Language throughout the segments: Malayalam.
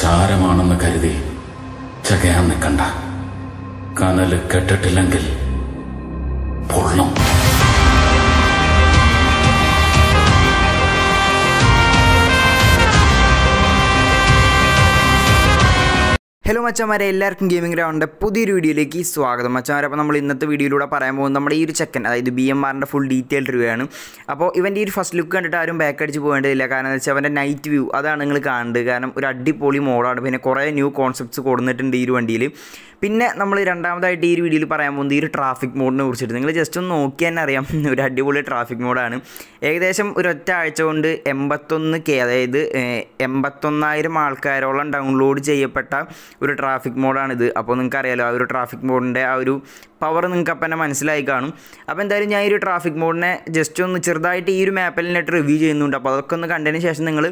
ചാരമാണെന്ന് കരുതി ചകയാൻ നിൽക്കണ്ട കനല് കെട്ടിട്ടില്ലെങ്കിൽ പൊള്ളും ഹലോ മച്ചന്മാരെ എല്ലാവർക്കും ഗെയിമിംഗ് ഗ്രൗണ്ടിൻ്റെ പുതിയൊരു വീഡിയോയിലേക്ക് സ്വാഗതം മച്ചന്മാരെ അപ്പോൾ നമ്മൾ ഇന്നത്തെ വീഡിയോയിലൂടെ പറയാൻ പോകുന്നത് നമ്മുടെ ഈ ഒരു ചെക്കൻ അതായത് ബി എം ആറിൻ്റെ ഫുൾ ഡീറ്റെയിൽ റിവ്യൂ ആണ് അപ്പോൾ ഇവൻ്റെ ഈ ഒരു ഫസ്റ്റ് ലുക്ക് കണ്ടിട്ട് ആരും ബാക്ക് അടിച്ച് പോകേണ്ടതില്ല കാരണം എന്ന് വെച്ചാൽ അവൻ്റെ നൈറ്റ് വ്യൂ അതാണ് നിങ്ങൾ കാണുന്നത് കാരണം ഒരു അടിപൊളി മോഡാണ് പിന്നെ കുറേ ന്യൂ കോൺസെപ്റ്റ്സ് കൊടുത്തിട്ടുണ്ട് ഈ ഒരു വണ്ടിയിൽ പിന്നെ നമ്മൾ രണ്ടാമതായിട്ട് ഈ ഒരു വീഡിയോയിൽ പറയാൻ പോകുന്നത് ഈ ഒരു ട്രാഫിക് മോഡിനെ കുറിച്ചിട്ട് നിങ്ങൾ ജസ്റ്റ് ഒന്ന് നോക്കി തന്നെ അറിയാം ഒരു അടിപൊളി ട്രാഫിക് മോഡാണ് ഏകദേശം ഒരൊറ്റ ആഴ്ച കൊണ്ട് എൺപത്തൊന്ന് കെ അതായത് എൺപത്തൊന്നായിരം ആൾക്കാരോളം ഡൗൺലോഡ് ചെയ്യപ്പെട്ട ഒരു ട്രാഫിക് മോഡാണിത് അപ്പോൾ നിങ്ങൾക്കറിയാലോ ആ ഒരു ട്രാഫിക് മോഡിൻ്റെ ആ ഒരു പവർ നിങ്ങൾക്ക് അപ്പം തന്നെ മനസ്സിലായി കാണും അപ്പോൾ എന്തായാലും ഞാൻ ഈ ഒരു ട്രാഫിക് മോഡിനെ ജസ്റ്റ് ഒന്ന് ചെറുതായിട്ട് ഈ ഒരു മാപ്പിലിനായിട്ട് റിവ്യൂ ചെയ്യുന്നുണ്ട് അപ്പോൾ അതൊക്കെ ഒന്ന് കണ്ടതിന് ശേഷം നിങ്ങൾ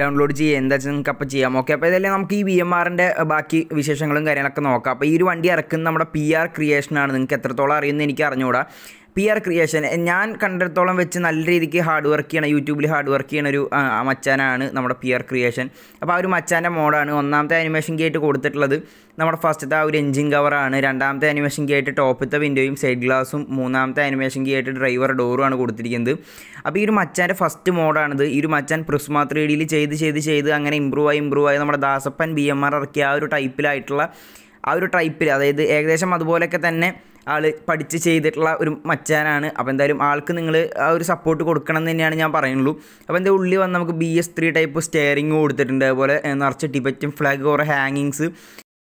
ഡൗൺലോഡ് ചെയ്യുക എന്താ വെച്ചാൽ നിങ്ങൾക്ക് അപ്പോൾ ചെയ്യാം ഓക്കെ അപ്പോൾ ഇതല്ലേ നമുക്ക് ഈ വി എം ആറിൻ്റെ ബാക്കി വിശേഷങ്ങളും കാര്യങ്ങളൊക്കെ നോക്കാം അപ്പോൾ ഈ ഒരു വണ്ടി ഇറക്കുന്ന നമ്മുടെ പി ആർ ക്രിയേഷനാണ് നിങ്ങൾക്ക് എത്രത്തോളം അറിയുന്നത് എനിക്ക് അറിഞ്ഞുകൂടാ പി ആർ ക്രിയേഷൻ ഞാൻ കണ്ടിടത്തോളം വെച്ച് നല്ല രീതിക്ക് ഹാർഡ് വർക്ക് ചെയ്യണ യൂട്യൂബിൽ ഹാർഡ് വർക്ക് ചെയ്യണ ഒരു മച്ചാനാണ് നമ്മുടെ പി ആർ ക്രിയേഷൻ അപ്പോൾ ആ ഒരു മച്ചാൻ്റെ മോഡാണ് ഒന്നാമത്തെ അനിമേഷൻ ഗേറ്റ് കൊടുത്തിട്ടുള്ളത് നമ്മുടെ ഫസ്റ്റത്തെ ആ ഒരു എഞ്ചിൻ കവറാണ് രണ്ടാമത്തെ അനിമേഷൻ ഗേറ്റ് ടോപ്പിലത്തെ വിൻഡോയും സൈഡ് ഗ്ലാസും മൂന്നാമത്തെ അനിമേഷൻ ഗേറ്റ് ഡ്രൈവർ ഡോറുമാണ് കൊടുത്തിരിക്കുന്നത് അപ്പോൾ ഈ ഒരു മച്ചാൻ്റെ ഫസ്റ്റ് മോഡാണിത് ഈ ഒരു മച്ചാൻ പ്രിസ്മ ത്രീ ഡിയിൽ ചെയ്ത് ചെയ്ത് ചെയ്ത് അങ്ങനെ ഇമ്പ്രൂവ് ആയി ഇമ്പ്രൂവ് ആയി നമ്മുടെ ദാസപ്പൻ ബി എം ആർ ഇറക്കിയ ആ ഒരു ടൈപ്പിലായിട്ടുള്ള ആ ഒരു ടൈപ്പിൽ അതായത് ഏകദേശം അതുപോലെയൊക്കെ തന്നെ ആൾ പഠിച്ച് ചെയ്തിട്ടുള്ള ഒരു മച്ചാനാണ് അപ്പോൾ എന്തായാലും ആൾക്ക് നിങ്ങൾ ആ ഒരു സപ്പോർട്ട് കൊടുക്കണം എന്ന് തന്നെയാണ് ഞാൻ പറയുള്ളൂ അപ്പോൾ എൻ്റെ ഉള്ളിൽ വന്ന് നമുക്ക് B S three type steering കൊടുത്തിട്ടുണ്ട് അതുപോലെ നിറച്ച് ടിബറ്റും ഫ്ലാഗ് കുറേ ഹാങ്ങിങ്സ്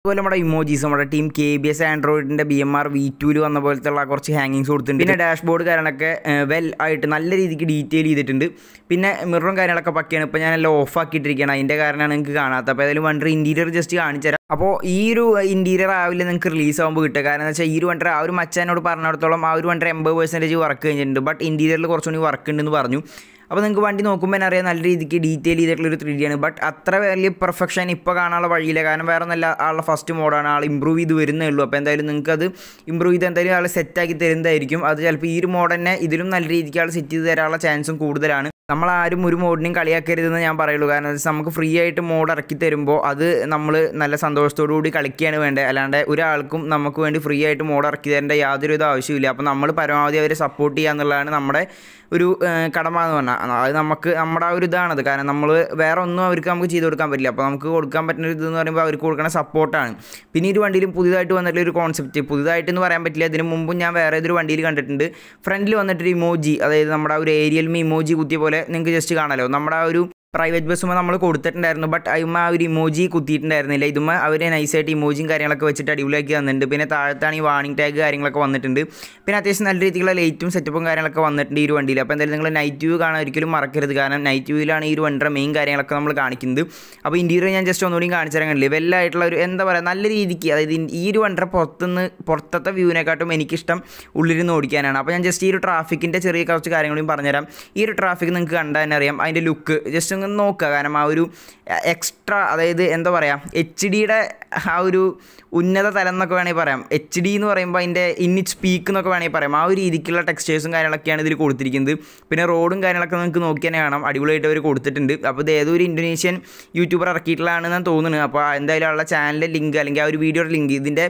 അതുപോലെ നമ്മുടെ ഇമോജീസ് നമ്മുടെ ടീം കെ ബി എസ് ആൻഡ്രോയിഡിൻ്റെ B M R V tool വന്ന പോലത്തുള്ള കുറച്ച് ഹാങ്ങിങ്സ് കൊടുത്തിട്ടുണ്ട് പിന്നെ ഡാഷ്ബോർഡ് കാര്യങ്ങളൊക്കെ വെൽ ആയിട്ട് നല്ല രീതിക്ക് ഡീറ്റെയിൽ ചെയ്തിട്ടുണ്ട് പിന്നെ മിററും കാര്യങ്ങളൊക്കെ പക്കയാണ് ഇപ്പോൾ ഞാനെല്ലാം ഓഫ് ആക്കിയിട്ടിരിക്കുകയാണ് അതിൻ്റെ കാരണമാണ് നിങ്ങൾക്ക് കാണാത്തത് അപ്പോൾ ഏതായാലും വണ്ടർ ഇൻറ്റീരിയർ ജസ്റ്റ് കാണിച്ചു തരാം അപ്പോൾ ഈ ഒരു ഇൻറ്റീരിയർ ആവില്ല നിങ്ങൾക്ക് റിലീസ് ആകുമ്പോൾ കിട്ടുക കാരണം എന്ന് വെച്ചാൽ ഈ ഒരു വണ്ടർ ആ ഒരു മച്ചാനോട് പറഞ്ഞിടത്തോളം ആ ഒരു വണ്ടർ എൺപത് പെർസെൻറ്റേജ് വർക്ക് കഴിഞ്ഞിട്ടുണ്ട് ബട്ട് ഇൻറ്റീരിയറിൽ കുറച്ചുകൂടി വർക്ക് ഉണ്ടെന്ന് പറഞ്ഞു അപ്പോൾ നിങ്ങൾക്ക് വണ്ടി നോക്കുമ്പോൾ തന്നെ അറിയാം നല്ല രീതിക്ക് ഡീറ്റെയിൽ ചെയ്തിട്ടുള്ളൊരു ത്രീ ഡി ആണ് ബട്ട് അത്ര വലിയ പെർഫെക്ഷൻ ഇപ്പോൾ കാണാനുള്ള വഴിയില്ല കാരണം വേറെ നല്ല ആളുടെ ഫസ്റ്റ് മോഡാണ് ആൾ ഇമ്പ്രൂവ് ചെയ്ത് വരുന്നേ ഉള്ളൂ അപ്പോൾ എന്തായാലും നിങ്ങൾക്ക് അത് ഇമ്പ്രൂവ് ചെയ്ത് എന്തായാലും ആൾ സെറ്റാക്കി തരുന്നതായിരിക്കും അത് ചിലപ്പോൾ ഈ ഒരു മോഡ് തന്നെ ഇതിലും നല്ല രീതിക്ക് ആൾ സെറ്റ് ചെയ്ത് തരാനുള്ള ചാൻസും കൂടുതലാണ് നമ്മളാരും ഒരു മോഡിനും കളിയാക്കരുതെന്ന് ഞാൻ പറയുള്ളൂ കാരണം വെച്ചാൽ നമുക്ക് ഫ്രീ ആയിട്ട് മോഡ് ഇറക്കി തരുമ്പോൾ അത് നമ്മൾ നല്ല സന്തോഷത്തോടു കൂടി കളിക്കുകയാണ് വേണ്ടത് അല്ലാണ്ട് ഒരാൾക്കും നമുക്ക് വേണ്ടി ഫ്രീ ആയിട്ട് മോഡ് ഇറക്കി തരേണ്ട യാതൊരു യാതൊരുവിധ ആവശ്യമില്ല അപ്പോൾ നമ്മൾ പരമാവധി അവരെ സപ്പോർട്ട് ചെയ്യുക എന്നുള്ളതാണ് നമ്മുടെ ഒരു കടമ എന്ന് പറഞ്ഞാൽ അത് നമുക്ക് നമ്മുടെ ആ ഒരു ഇതാണത് കാരണം നമ്മൾ വേറെ ഒന്നും അവർക്ക് നമുക്ക് ചെയ്ത് കൊടുക്കാൻ പറ്റില്ല അപ്പോൾ നമുക്ക് കൊടുക്കാൻ പറ്റുന്ന ഒരു ഇതെന്ന് പറയുമ്പോൾ അവർക്ക് കൊടുക്കുന്ന സപ്പോർട്ടാണ് പിന്നെ ഒരു വണ്ടിയിലും പുതിയതായിട്ട് വന്നിട്ടുള്ള ഒരു കോൺസെപ്റ്റ് പുതിയതായിട്ടെന്ന് പറയാൻ പറ്റില്ല ഇതിന് മുമ്പും ഞാൻ വേറെ ഏതൊരു വണ്ടിയിൽ കണ്ടിട്ടുണ്ട് ഫ്രണ്ടിൽ വന്നിട്ടൊരു ഇമോജി അതായത് നമ്മുടെ ആ ഒരു ഏരിയൽ ഇമോജി കുത്തിയ പോലെ പോലെ നിങ്ങൾക്ക് ജസ്റ്റ് കാണാമല്ലോ നമ്മുടെ ആ ഒരു പ്രൈവറ്റ് ബസ്സുമ്പോൾ നമ്മൾ കൊടുത്തിട്ടുണ്ടായിരുന്നു ബട്ട് അതിമ്മ ആ ഒരു ഇമോജി കുത്തിയിട്ടുണ്ടായിരുന്നില്ല ഇതുമ്മ അവർ നൈസായിട്ട് ഇമോജിയും കാര്യങ്ങളൊക്കെ വെച്ചിട്ട് അടിപൊളിയാക്കി വന്നിട്ടുണ്ട് പിന്നെ താഴത്താണ് ഈ വാണിംഗ് ടാഗ് കാര്യങ്ങളൊക്കെ വന്നിട്ടുണ്ട് പിന്നെ അത്യാവശ്യം നല്ല രീതിയിലുള്ള ലൈറ്റും സെറ്റപ്പും കാര്യങ്ങളൊക്കെ വന്നിട്ടുണ്ട് ഈ ഒരു വണ്ടിയിൽ അപ്പോൾ എന്തായാലും നിങ്ങൾ നൈറ്റ് വ്യൂ കാണാൻ ഒരിക്കലും മറക്കരുത് കാരണം നൈറ്റ് വ്യൂവിലാണ് ഈ ഒരു വണ്ടിയുടെ മെയിൻ കാര്യങ്ങളൊക്കെ നമ്മൾ കാണിക്കുന്നത് അപ്പോൾ ഇൻറ്റീരിയർ ഞാൻ ജസ്റ്റ് ഒന്നുകൂടി കാണിച്ചു തരാൻ കണ്ടില്ല വെല്ലായിട്ടുള്ള ഒരു എന്താ പറയുക നല്ല രീതിക്ക് അതായത് ഈ ഒരു വണ്ടിയുടെ പുറത്തുനിന്ന് പുറത്തത്തെ വ്യൂവിനെക്കാട്ടും എനിക്കിഷ്ടം ഉള്ളിരുന്ന് ഓടിക്കാനാണ് അപ്പോൾ ഞാൻ ജസ്റ്റ് ഈ ഒരു ട്രാഫിക്കിൻ്റെ ചെറിയ കുറച്ച് കാര്യങ്ങളും പറഞ്ഞുതരാം ഈ ഒരു ട്രാഫിക് നിങ്ങൾക്ക് കണ്ടാൽ തന്നെ അറിയാം അതിൻ്റെ ലുക്ക് ജസ്റ്റ് ഒന്ന് നോക്കുക കാരണം ആ ഒരു എക്സ്ട്രാ അതായത് എന്താ പറയുക എച്ച് ഡിയുടെ ആ ഒരു ഉന്നത തലം എന്നൊക്കെ വേണമെങ്കിൽ പറയാം എച്ച് ഡി എന്ന് പറയുമ്പോൾ അതിൻ്റെ ഇന്നിച്ച് പീക്ക് എന്നൊക്കെ വേണമെങ്കിൽ പറയാം ആ ഒരു രീതിക്കുള്ള ടെക്സ്റ്റേഴ്സും കാര്യങ്ങളൊക്കെയാണ് ഇതിൽ കൊടുത്തിരിക്കുന്നത് പിന്നെ റോഡും കാര്യങ്ങളൊക്കെ നിങ്ങൾക്ക് നോക്കി തന്നെ കാണാം അടിപൊളിയായിട്ട് അവർ കൊടുത്തിട്ടുണ്ട് അപ്പോൾ ഇത് ഏതൊരു ഇന്തോനേഷ്യൻ യൂട്യൂബർ ഞാൻ തോന്നുന്നു അപ്പോൾ എന്തായാലും ഉള്ള ചാനലിൻ്റെ ലിങ്ക് അല്ലെങ്കിൽ ആ ഒരു വീഡിയോയുടെ ലിങ്ക് ഇതിൻ്റെ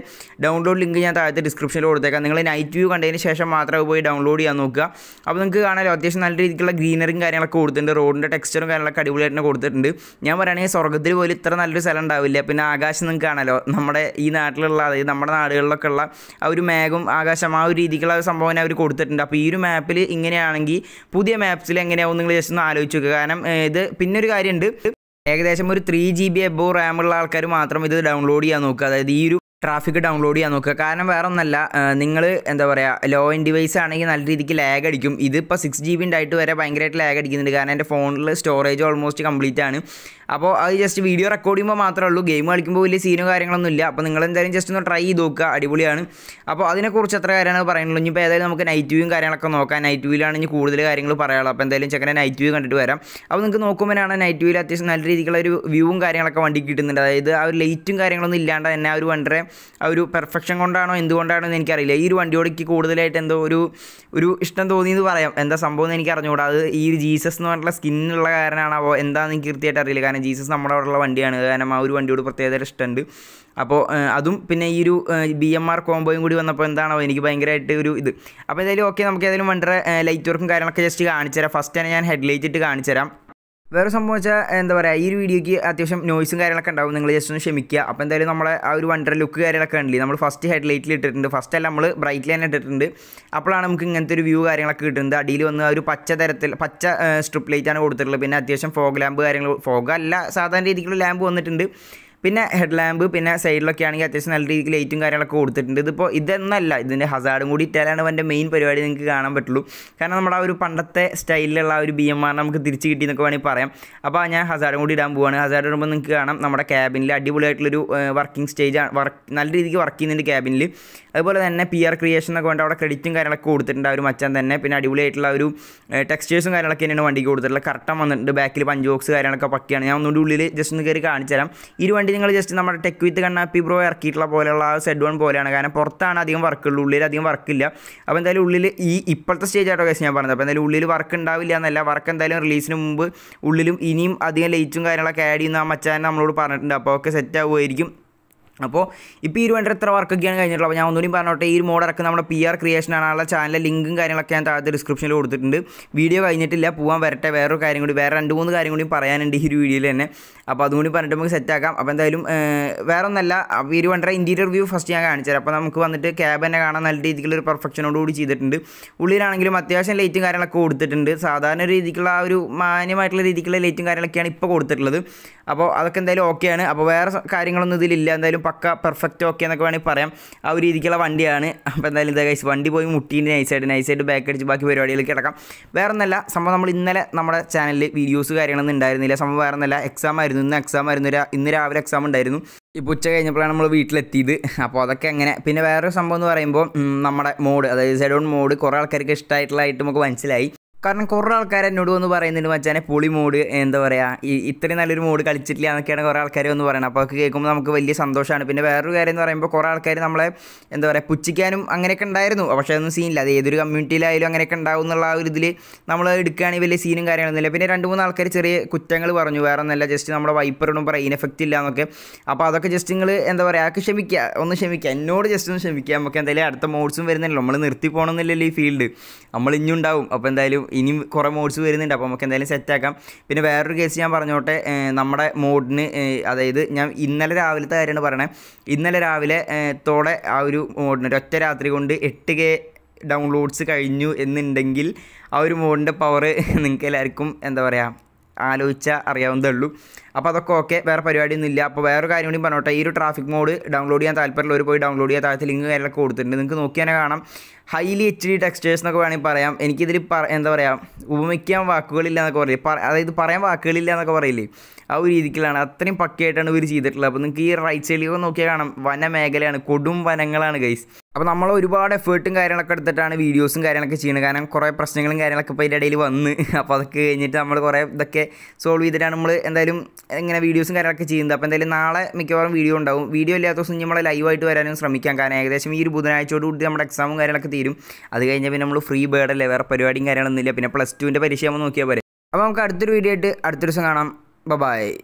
ഡൗൺലോഡ് ലിങ്ക് ഞാൻ താഴത്തെ ഡിസ്ക്രിപ്ഷനിൽ കൊടുത്തേക്കാം നിങ്ങൾ നൈറ്റ് വ്യൂ കണ്ടതിന് ശേഷം മാത്രമേ പോയി ഡൗൺലോഡ് ചെയ്യാൻ നോക്കുക അപ്പോൾ നിങ്ങൾക്ക് കാണാമല്ലോ അത്യാവശ്യം നല്ല രീതിക്കുള്ള ഗ്രീനറിയും കാര്യങ്ങളൊക്കെ കൊടുത്തിട്ടുണ്ട് റോഡിൻ്റെ ടെക്സ്ചറും കാര്യങ്ങളൊക്കെ അടിപൊളിയായിട്ട് കൊടുത്തിട്ടുണ്ട് ഞാൻ പറയുകയാണെങ്കിൽ സ്വർഗ്ഗത്തിൽ പോലും ഇത്ര നല്ലൊരു സ്ഥലം ഉണ്ടാവില്ല പിന്നെ ആകാശം നിങ്ങൾക്ക് കാണാലോ നമ്മുടെ ഈ നാട്ടിലുള്ള അതായത് നമ്മുടെ നാടുകളിലൊക്കെ ഉള്ള ആ ഒരു മേഘം ആകാശം ആ ഒരു രീതിക്കുള്ള സംഭവം അവർ കൊടുത്തിട്ടുണ്ട് അപ്പോൾ ഈ ഒരു മാപ്പിൽ ഇങ്ങനെയാണെങ്കിൽ പുതിയ മാപ്സിൽ എങ്ങനെയാവും നിങ്ങൾ ജസ്റ്റ് ഒന്ന് ആലോചിച്ച് നോക്കുക കാരണം ഇത് പിന്നെ ഒരു കാര്യമുണ്ട് ഏകദേശം ഒരു ത്രീ ജി ബി എബോ റാമുള്ള ആൾക്കാർ മാത്രം ഇത് ഡൗൺലോഡ് ചെയ്യാൻ നോക്കുക അതായത് ഈ ഒരു ട്രാഫിക് ഡൗൺലോഡ് ചെയ്യാൻ നോക്കുക കാരണം വേറെ ഒന്നല്ല നിങ്ങൾ എന്താ പറയുക ലോ എൻ ഡിവൈസ് ആണെങ്കിൽ നല്ല രീതിക്ക് ലാഗ് അടിക്കും ഇതിപ്പോൾ സിക്സ് ജി ബി ഉണ്ടായിട്ട് വരെ ഭയങ്കരമായിട്ട് ലാഗ് അടിക്കുന്നുണ്ട് കാരണം എൻ്റെ ഫോണിൽ സ്റ്റോറേജ് ഓൾമോസ്റ്റ് കംപ്ലീറ്റ് ആണ് അപ്പോൾ അത് ജസ്റ്റ് വീഡിയോ റെക്കോർഡ് ചെയ്യുമ്പോൾ മാത്രമേ ഉള്ളൂ ഗെയിം കളിക്കുമ്പോൾ വലിയ സീനോ കാര്യങ്ങളൊന്നും ഇല്ല അപ്പോൾ നിങ്ങൾ എന്തായാലും ജസ്റ്റ് ഒന്ന് ട്രൈ ചെയ്ത് നോക്കുക അടിപൊളിയാണ് അപ്പോൾ അതിനെക്കുറിച്ച് എത്ര കാര്യമാണ് പറയുന്നുള്ളൂ ഇനിയിപ്പോൾ ഏതായാലും നമുക്ക് നൈറ്റ് വ്യൂയും കാര്യങ്ങളൊക്കെ നോക്കാം നൈറ്റ് വ്യൂയിലാണ് ഇനി കൂടുതൽ കാര്യങ്ങൾ പറയാനുള്ളത് അപ്പോൾ എന്തായാലും ചെക്കനെ നൈറ്റ് വ്യൂ കണ്ടിട്ട് വരാം അപ്പോൾ നിങ്ങൾക്ക് നോക്കുമ്പോഴാണ് നൈറ്റ് വ്യൂവിൽ അത്യാവശ്യം നല്ല രീതിയിലുള്ള ഒരു വ്യൂവും കാര്യങ്ങളൊക്കെ വണ്ടി കിട്ടുന്നുണ്ട് അതായത് ആ ഒരു ലൈറ്റും കാര്യങ്ങളൊന്നും ഇല്ലാണ്ട് തന്നെ ആ ഒരു വണ്ടറെ ആ ഒരു പെർഫെക്ഷൻ കൊണ്ടാണോ എന്തുകൊണ്ടാണോ എന്ന് എനിക്കറിയില്ല ഈ ഒരു വണ്ടിയോടേക്ക് കൂടുതലായിട്ട് എന്തോ ഒരു ഒരു ഇഷ്ടം തോന്നിയെന്ന് പറയാം എന്താ സംഭവം എന്ന് എനിക്ക് അറിഞ്ഞുകൂടാ അത് ഈ ഒരു ജീസസ് എന്ന് പറഞ്ഞിട്ടുള്ള സ്കിന്നുള്ള കാരണമാണോ എന്താണെന്ന് എനിക്ക് കൃത്യമായിട്ട് അറിയില്ല കാരണം ജീസസ് നമ്മുടെ അവിടെയുള്ള വണ്ടിയാണ് കാരണം ആ ഒരു വണ്ടിയോട് പ്രത്യേകതര ഇഷ്ടമുണ്ട് അപ്പോൾ അതും പിന്നെ ഈ ഒരു ബി എം ആർ കോംബോയും കൂടി വന്നപ്പോൾ എന്താണോ എനിക്ക് ഭയങ്കരമായിട്ട് ഒരു ഇത് അപ്പോൾ എന്തായാലും ഓക്കെ നമുക്ക് ഏതായാലും വണ്ടിയുടെ ലൈറ്റ് വർക്കും കാര്യങ്ങളൊക്കെ ജസ്റ്റ് കാണിച്ചു തരാം ഫസ്റ്റ് തന്നെ ഞാൻ ഹെഡ് ലൈറ്റ് ഇട്ട് കാണിച്ചു തരാം വേറെ സംഭവം വെച്ചാൽ എന്താ പറയുക ഈ ഒരു വീഡിയോയ്ക്ക് അത്യാവശ്യം നോയ്സും കാര്യങ്ങളൊക്കെ ഉണ്ടാവും നിങ്ങൾ ജസ്റ്റ് ഒന്ന് ക്ഷമിക്കുക അപ്പോൾ എന്തായാലും നമ്മളെ ആ ഒരു വണ്ടർ ലുക്ക് കാര്യങ്ങളൊക്കെ ഉണ്ടല്ലേ നമ്മൾ ഫസ്റ്റ് ഹെഡ്ലൈറ്റിൽ ഇട്ടിട്ടുണ്ട് ഫസ്റ്റ് അല്ല നമ്മൾ ബ്രൈറ്റ് തന്നെ ഇട്ടിട്ടുണ്ട് അപ്പോഴാണ് നമുക്ക് ഇങ്ങനത്തെ ഒരു വ്യൂ കാര്യങ്ങളൊക്കെ കിട്ടുന്നത് അടിയിൽ വന്ന് ആ ഒരു പച്ച തരത്തിൽ പച്ച സ്ട്രിപ്പ് ലൈറ്റാണ് കൊടുത്തിട്ടുള്ളത് പിന്നെ അത്യാവശ്യം ഫോഗ് ലാമ്പ് കാര്യങ്ങൾ ഫോഗ് അല്ല സാധാരണ രീതിക്കുള്ള ലാമ്പ് വന്നിട്ടുണ്ട് പിന്നെ ഹെഡ് ലാമ്പ് പിന്നെ സൈഡിലൊക്കെ ആണെങ്കിൽ അത്യാവശ്യം നല്ല രീതിയിൽ ലൈറ്റും കാര്യങ്ങളൊക്കെ കൊടുത്തിട്ടുണ്ട് ഇതിപ്പോൾ ഇതൊന്നല്ല ഇതിൻ്റെ ഹസാർഡും കൂടി ഇറ്റാലാണ് അവൻ്റെ മെയിൻ പരിപാടി നിങ്ങൾക്ക് കാണാൻ പറ്റുള്ളൂ കാരണം നമ്മുടെ ആ ഒരു പണ്ടത്തെ സ്റ്റൈലിലുള്ള ഒരു ബി എം ആർ നമുക്ക് തിരിച്ച് കിട്ടി എന്നൊക്കെ വേണമെങ്കിൽ പറയാം അപ്പോൾ ഞാൻ ഹസാർഡും കൂടി ഇടാൻ പോവാണ് ഹസാഡ് ഇടുമ്പോൾ നിങ്ങൾക്ക് കാണാം നമ്മുടെ ക്യാബിനിൽ അടിപൊളിയായിട്ടുള്ളൊരു വർക്കിംഗ് സ്റ്റേജ് വർക്ക് നല്ല രീതിക്ക് വർക്ക് ചെയ്യുന്നുണ്ട് ക്യാബിനിൽ അതുപോലെ തന്നെ പി ആർ ക്രിയേഷൻ എന്നൊക്കെ വേണ്ട അവിടെ ക്രെഡിറ്റും കാര്യങ്ങളൊക്കെ കൊടുത്തിട്ടുണ്ട് ആ ഒരു മച്ചാൻ തന്നെ പിന്നെ അടിപൊളിയായിട്ടുള്ള ഒരു ടെക്സ്റ്റേഴ്സും കാര്യങ്ങളൊക്കെ തന്നെയാണ് വണ്ടിക്ക് കൊടുത്തിട്ടുള്ളത് കറക്റ്റ് വന്നിട്ടുണ്ട് ബാക്കിൽ പഞ്ച് ബോക്സ് കാര്യങ്ങളൊക്കെ പക്കിയാണ് ഞാൻ ഒന്നുകൂടി ഉള്ളിൽ ജസ്റ്റ് ഒന്ന് കയറി കാണിച്ചു തരാം ഈ വണ്ടി നിങ്ങൾ ജസ്റ്റ് നമ്മുടെ ടെക് വിത്ത് കണ്ണാപ്പി ബ്രോ ഇറക്കിയിട്ടുള്ള പോലെയുള്ള സെഡ് വൺ പോലെയാണ് കാരണം പുറത്താണ് അധികം വർക്കുള്ളൂ ഉള്ളിൽ അധികം വർക്കില്ല അപ്പോൾ എന്തായാലും ഉള്ളിൽ ഈ ഇപ്പോഴത്തെ സ്റ്റേജ് ആയിട്ടോ കേസ് ഞാൻ പറഞ്ഞത് അപ്പോൾ എന്തായാലും ഉള്ളിൽ വർക്ക് ഉണ്ടാവില്ല എന്നല്ല വർക്ക് എന്തായാലും റിലീസിന് മുമ്പ് ഉള്ളിലും ഇനിയും അധികം ലൈറ്റും കാര്യങ്ങളൊക്കെ ആഡ് ചെയ്യുന്ന ആ മച്ചാൻ നമ്മളോട് പറഞ്ഞിട്ടുണ്ട് അപ്പോൾ ഒക്കെ സെറ്റ് ആവുമായിരിക്കും അപ്പോൾ ഇപ്പോൾ ഈ വർക്ക് വർക്കൊക്കെയാണ് കഴിഞ്ഞിട്ടുള്ളത് അപ്പോൾ ഞാൻ ഒന്നുകൂടി പറഞ്ഞോട്ടെ ഈ മോഡ് ഇറക്കുന്ന നമ്മുടെ പി ആർ ക്രിയേഷൻ ആണുള്ള ചാനലിലെ ലിങ്കും കാര്യങ്ങളൊക്കെ ഞാൻ താഴത്തെ ഡിസ്ക്രിപ്ഷനിൽ കൊടുത്തിട്ടുണ്ട് വീഡിയോ കഴിഞ്ഞിട്ടില്ല പോകാൻ വരട്ടെ വേറൊരു കാര്യം കൂടി വേറെ രണ്ട് മൂന്ന് കാര്യം കൂടി പറയാനുണ്ട് ഈ ഒരു വീഡിയോയിൽ തന്നെ അപ്പോൾ അതുകൊണ്ട് പറഞ്ഞിട്ട് നമുക്ക് സെറ്റ് ആക്കാം അപ്പോൾ എന്തായാലും വേറെ ഒന്നല്ല ഈ ഈ ഇരുപതിൻ്റെ ഇൻറ്റീരിയർ വ്യൂ ഫസ്റ്റ് ഞാൻ കാണിച്ചുതരാം അപ്പോൾ നമുക്ക് വന്നിട്ട് ക്യാബ് തന്നെ കാണാൻ നല്ല ഒരു പെർഫെക്ഷനോട് കൂടി ചെയ്തിട്ടുണ്ട് ഉള്ളിലാണെങ്കിലും അത്യാവശ്യം ലൈറ്റും കാര്യങ്ങളൊക്കെ കൊടുത്തിട്ടുണ്ട് സാധാരണ രീതിക്കുള്ള ആ ഒരു മാന്യമായിട്ടുള്ള രീതിക്കുള്ള ലൈറ്റും കാര്യങ്ങളൊക്കെയാണ് ഇപ്പോൾ കൊടുത്തിട്ടുള്ളത് അപ്പോൾ അതൊക്കെ എന്തായാലും ഓക്കെയാണ് അപ്പോൾ വേറെ കാര്യങ്ങളൊന്നും ഇതിലില്ല എന്തായാലും പക്ക പെർഫെക്റ്റ് ഓക്കെ എന്നൊക്കെ വേണമെങ്കിൽ പറയാം ആ ഒരു രീതിക്കുള്ള വണ്ടിയാണ് അപ്പോൾ എന്തായാലും ഇതാ കഴിച്ച് വണ്ടി പോയി മുട്ടീൻ്റെ നൈസായിട്ട് നൈസായിട്ട് ബാക്ക് അടിച്ച് ബാക്കി പരിപാടികളിൽ കിടക്കാം വേറെ ഒന്നല്ല സംഭവം നമ്മൾ ഇന്നലെ നമ്മുടെ ചാനലിൽ വീഡിയോസ് കാര്യങ്ങളൊന്നും ഉണ്ടായിരുന്നില്ല സംഭവം വേറെ ഒന്നല്ല എക്സാം ആയിരുന്നു ഇന്ന് എക്സാം ആയിരുന്നു ഇന്ന് രാവിലെ എക്സാം ഉണ്ടായിരുന്നു ഇപ്പോൾ ഉച്ച കഴിഞ്ഞപ്പോഴാണ് നമ്മൾ വീട്ടിലെത്തിയത് അപ്പോൾ അതൊക്കെ അങ്ങനെ പിന്നെ വേറൊരു സംഭവം എന്ന് പറയുമ്പോൾ നമ്മുടെ മോഡ് അതായത് സെഡോൺ മോഡ് കുറേ ആൾക്കാർക്ക് ഇഷ്ടമായിട്ടുള്ളതായിട്ട് നമുക്ക് മനസ്സിലായി കാരണം കുറേ ആൾക്കാർ എന്നോട് വന്ന് പറയുന്നുണ്ട് മച്ചാനെ പൊളി മൂഡ് എന്താ പറയുക ഈ ഇത്രയും നല്ലൊരു മൂഡ് കളിച്ചിട്ടില്ല എന്നൊക്കെയാണ് കുറേ ആൾക്കാർ വന്ന് പറയുന്നത് അപ്പോൾ അതൊക്കെ കേൾക്കുമ്പോൾ നമുക്ക് വലിയ സന്തോഷമാണ് പിന്നെ വേറൊരു കാര്യം എന്ന് പറയുമ്പോൾ കുറേ ആൾക്കാർ നമ്മളെ എന്താ പറയുക പുച്ഛിക്കാനും അങ്ങനെയൊക്കെ ഉണ്ടായിരുന്നു പക്ഷേ അതൊന്നും സീനില്ല അത് ഏതൊരു കമ്മ്യൂണിറ്റിയിലായാലും അങ്ങനെയൊക്കെ ഉണ്ടാവും എന്നുള്ള ആ ഒരു ഇതിൽ നമ്മൾ എടുക്കുകയാണെങ്കിൽ വലിയ സീനും കാര്യങ്ങളൊന്നുമില്ല പിന്നെ രണ്ട് മൂന്ന് ആൾക്കാർ ചെറിയ കുറ്റങ്ങൾ പറഞ്ഞു വേറെ ഒന്നല്ല ജസ്റ്റ് നമ്മുടെ വൈപ്പറിനും പറയും ഇനഫക്റ്റ് ഇല്ല എന്നൊക്കെ അപ്പോൾ അതൊക്കെ ജസ്റ്റ് നിങ്ങൾ എന്താ പറയുക ആൾക്ക് ക്ഷമിക്കുക ഒന്ന് ക്ഷമിക്കുക എന്നോട് ജസ്റ്റ് ഒന്ന് ക്ഷമിക്കുക നമുക്ക് എന്തായാലും അടുത്ത മോഡ്സും വരുന്നില്ല നമ്മൾ നിർത്തി പോകണമെന്നില്ലല്ലോ ഈ ഫീൽഡ് നമ്മൾ ഇനിയുണ്ടാവും അപ്പോൾ എന്തായാലും ഇനിയും കുറേ മോഡ്സ് വരുന്നുണ്ട് അപ്പോൾ നമുക്ക് എന്തായാലും സെറ്റാക്കാം പിന്നെ വേറൊരു കേസ് ഞാൻ പറഞ്ഞോട്ടെ നമ്മുടെ മോഡിന് അതായത് ഞാൻ ഇന്നലെ രാവിലത്തെ കാര്യമാണ് പറയണേ ഇന്നലെ രാവിലെ തോടെ ആ ഒരു മോഡിന് ഒറ്റ രാത്രി കൊണ്ട് എട്ട് കെ ഡൗൺലോഡ്സ് കഴിഞ്ഞു എന്നുണ്ടെങ്കിൽ ആ ഒരു മോഡിൻ്റെ പവർ നിങ്ങൾക്ക് എല്ലാവർക്കും എന്താ പറയുക ആലോചിച്ചാൽ അറിയാവുന്നതേ ഉള്ളൂ അപ്പോൾ അതൊക്കെ ഓക്കെ വേറെ പരിപാടിയൊന്നും ഇല്ല അപ്പോൾ വേറൊരു കാര്യം കൂടി പറഞ്ഞോട്ടെ ഈ ഒരു ട്രാഫിക് മോഡ് ഡൗൺലോഡ് ചെയ്യാൻ താല്പര്യമുള്ളവർ പോയി ഡൗൺലോഡ് ചെയ്യാൻ താഴത്തെ ലിങ്ക് കാര്യങ്ങളൊക്കെ കൊടുത്തിട്ടുണ്ട് നിങ്ങൾക്ക് നോക്കിയാൽ കാണാം ഹൈലി എച്ച് ഡി ടെക്സ്റ്റേഴ്സ് എന്നൊക്കെ വേണമെങ്കിൽ പറയാം എനിക്കിതിൽ പറ എന്താ പറയുക ഉപമിക്കാൻ വാക്കുകളില്ല എന്നൊക്കെ പറയില്ലേ അതായത് പറയാൻ വാക്കുകളില്ല എന്നൊക്കെ പറയില്ലേ ആ ഒരു രീതിക്കിലാണ് അത്രയും പക്കയായിട്ടാണ് ഇവർ ചെയ്തിട്ടുള്ളത് അപ്പോൾ നിങ്ങൾക്ക് ഈ റൈറ്റ് സൈഡിലേക്ക് നോക്കിയാൽ കാണാം വനമേഖലയാണ് കൊടും വനങ്ങളാണ് ഗൈസ് അപ്പോൾ നമ്മൾ ഒരുപാട് എഫേർട്ടും കാര്യങ്ങളൊക്കെ എടുത്തിട്ടാണ് വീഡിയോസും കാര്യങ്ങളൊക്കെ ചെയ്യുന്നത് കാരണം കുറേ പ്രശ്നങ്ങളും കാര്യങ്ങളൊക്കെ ഇപ്പോൾ അതിൻ്റെ ഇടയിൽ വന്ന് അപ്പോൾ അതൊക്കെ കഴിഞ്ഞിട്ട് നമ്മൾ കുറേ ഇതൊക്കെ സോൾവ് ചെയ്തിട്ടാണ് നമ്മൾ എന്തായാലും ഇങ്ങനെ വീഡിയോസും കാര്യങ്ങളൊക്കെ ചെയ്യുന്നത് അപ്പോൾ എന്തായാലും നാളെ മിക്കവാറും വീഡിയോ ഉണ്ടാവും വീഡിയോ ഇല്ലാത്ത ദിവസം നമ്മൾ ലൈവായിട്ട് വരാനും ശ്രമിക്കാം കാരണം ഏകദേശം ഈ ഒരു ബുധനാഴ്ചയോടുകൂടി നമ്മുടെ എക്സാമും കാര്യങ്ങളൊക്കെ തീരും അത് കഴിഞ്ഞാൽ പിന്നെ നമ്മൾ ഫ്രീ അല്ലേ വേറെ പരിപാടിയും കാര്യങ്ങളൊന്നുമില്ല പിന്നെ പ്ലസ് ടുവിൻ്റെ പരീക്ഷ നമ്മൾ നോക്കിയാൽ പോരെ അപ്പോൾ നമുക്ക് അടുത്തൊരു വീഡിയോ ആയിട്ട് അടുത്തൊരു ദിവസം കാണാം ബ ബായ്